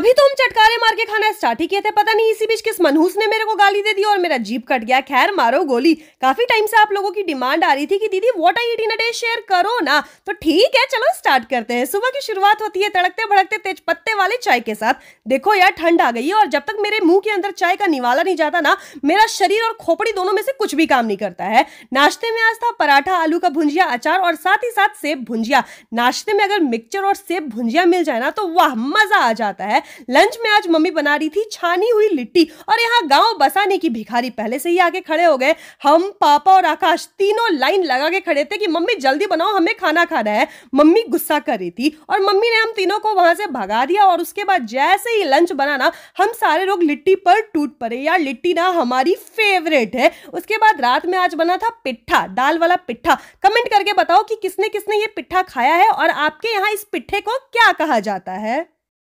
अभी तो हम चटकारे मार के खाना स्टार्ट ही किए थे पता नहीं इसी बीच किस मनहूस ने मेरे को गाली दे दी और मेरा जीप कट गया खैर मारो गोली काफी टाइम से आप लोगों की डिमांड आ रही थी कि दीदी what I eat in day share करो ना तो ठीक है चलो स्टार्ट करते हैं सुबह की शुरुआत होती है तड़कते भड़कते तेज पत्ते वाले चाय के साथ देखो यार ठंड आ गई है और जब तक मेरे मुंह के अंदर चाय का निवाला नहीं जाता ना मेरा शरीर और खोपड़ी दोनों में से कुछ भी काम नहीं करता है नाश्ते में आज था पराठा आलू का भुंजिया अचार और साथ ही साथ सेब भुंजिया नाश्ते में अगर मिक्सचर और सेब भुंजिया मिल जाए ना तो वाह मजा आ जाता है लंच में आज मम्मी बना रही थी छानी हुई लिट्टी और यहाँ गांव बसाने की भिखारी पहले से ही आगे खड़े हो गए हम पापा और आकाश तीनों लाइन लगा के खड़े थे कि मम्मी जल्दी बनाओ हमें खाना खाना है मम्मी गुस्सा कर रही थी और मम्मी ने हम तीनों को वहां से भगा दिया और उसके बाद जैसे ही लंच बनाना हम सारे लोग लिट्टी पर टूट पड़े यार लिट्टी ना हमारी फेवरेट है उसके बाद रात में आज बना था पिट्ठा दाल वाला पिट्ठा कमेंट करके बताओ कि किसने किसने ये पिट्ठा खाया है और आपके यहाँ इस पिट्ठे को क्या कहा जाता है